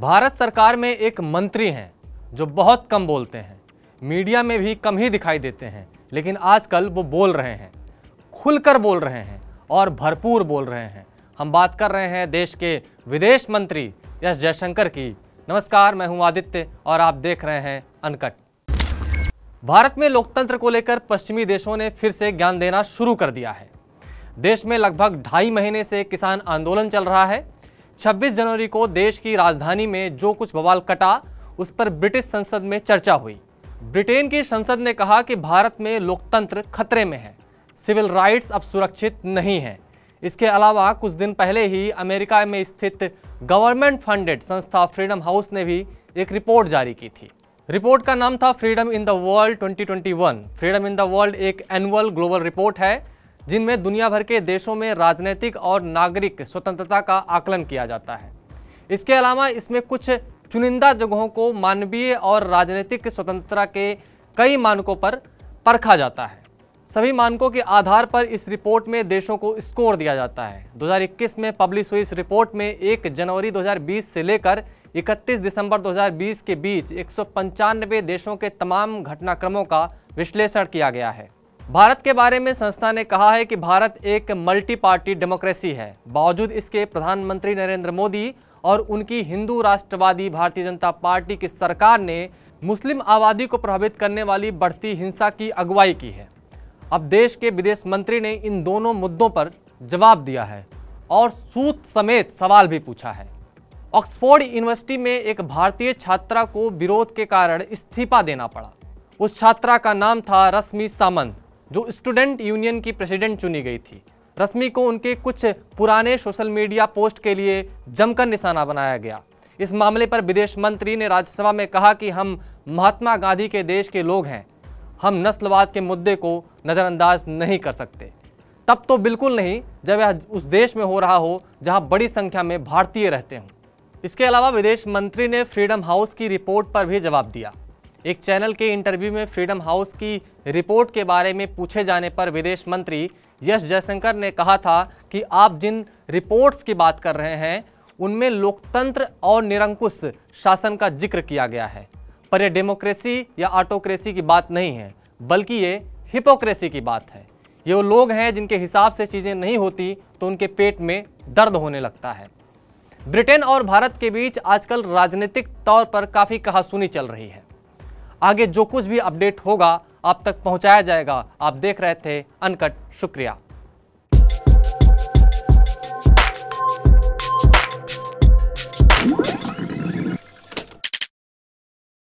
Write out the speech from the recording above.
भारत सरकार में एक मंत्री हैं जो बहुत कम बोलते हैं मीडिया में भी कम ही दिखाई देते हैं लेकिन आजकल वो बोल रहे हैं खुलकर बोल रहे हैं और भरपूर बोल रहे हैं हम बात कर रहे हैं देश के विदेश मंत्री एस जयशंकर की नमस्कार मैं हूं आदित्य और आप देख रहे हैं अनकट भारत में लोकतंत्र को लेकर पश्चिमी देशों ने फिर से ज्ञान देना शुरू कर दिया है देश में लगभग ढाई महीने से किसान आंदोलन चल रहा है 26 जनवरी को देश की राजधानी में जो कुछ बवाल कटा उस पर ब्रिटिश संसद में चर्चा हुई ब्रिटेन की संसद ने कहा कि भारत में लोकतंत्र खतरे में है सिविल राइट्स अब सुरक्षित नहीं हैं इसके अलावा कुछ दिन पहले ही अमेरिका में स्थित गवर्नमेंट फंडेड संस्था फ्रीडम हाउस ने भी एक रिपोर्ट जारी की थी रिपोर्ट का नाम था freedom in the world 2021 freedom in the world एक एनुअल ग्लोबल रिपोर्ट है जिनमें दुनिया भर के देशों में राजनीतिक और नागरिक स्वतंत्रता का आकलन किया जाता है इसके अलावा इसमें कुछ चुनिंदा जगहों को मानवीय और राजनीतिक स्वतंत्रता के कई मानकों पर परखा जाता है सभी मानकों के आधार पर इस रिपोर्ट में देशों को स्कोर दिया जाता है 2021 में पब्लिश हुई इस रिपोर्ट में 1 जनवरी 2020 से लेकर 31 दिसंबर 2020 के बीच एक देशों के तमाम घटनाक्रमों का विश्लेषण किया गया है भारत के बारे में संस्था ने कहा है कि भारत एक मल्टी पार्टी डेमोक्रेसी है बावजूद इसके प्रधानमंत्री नरेंद्र मोदी और उनकी हिंदू राष्ट्रवादी भारतीय जनता पार्टी की सरकार ने मुस्लिम आबादी को प्रभावित करने वाली बढ़ती हिंसा की अगुवाई की है अब देश के विदेश मंत्री ने इन दोनों मुद्दों पर जवाब दिया है और सूत समेत सवाल भी पूछा है ऑक्सफोर्ड यूनिवर्सिटी में एक भारतीय छात्रा को विरोध के कारण इस्तीफा देना पड़ा उस छात्रा का नाम था रश्मि सामंत जो स्टूडेंट यूनियन की प्रेसिडेंट चुनी गई थी रश्मि को उनके कुछ पुराने सोशल मीडिया पोस्ट के लिए जमकर निशाना बनाया गया इस मामले पर विदेश मंत्री ने राज्यसभा में कहा कि हम महात्मा गांधी के देश के लोग हैं हम नस्लवाद के मुद्दे को नज़रअंदाज नहीं कर सकते तब तो बिल्कुल नहीं जब यह उस देश में हो रहा हो जहां बड़ी संख्या में भारतीय रहते हों इसके अलावा विदेश मंत्री ने फ्रीडम हाउस की रिपोर्ट पर भी जवाब दिया एक चैनल के इंटरव्यू में फ्रीडम हाउस की रिपोर्ट के बारे में पूछे जाने पर विदेश मंत्री यश जयशंकर ने कहा था कि आप जिन रिपोर्ट्स की बात कर रहे हैं उनमें लोकतंत्र और निरंकुश शासन का जिक्र किया गया है पर यह डेमोक्रेसी या ऑटोक्रेसी की बात नहीं है बल्कि ये हिपोक्रेसी की बात है ये वो लोग हैं जिनके हिसाब से चीज़ें नहीं होती तो उनके पेट में दर्द होने लगता है ब्रिटेन और भारत के बीच आजकल राजनीतिक तौर पर काफ़ी कहासुनी चल रही है आगे जो कुछ भी अपडेट होगा आप तक पहुंचाया जाएगा आप देख रहे थे अनकट शुक्रिया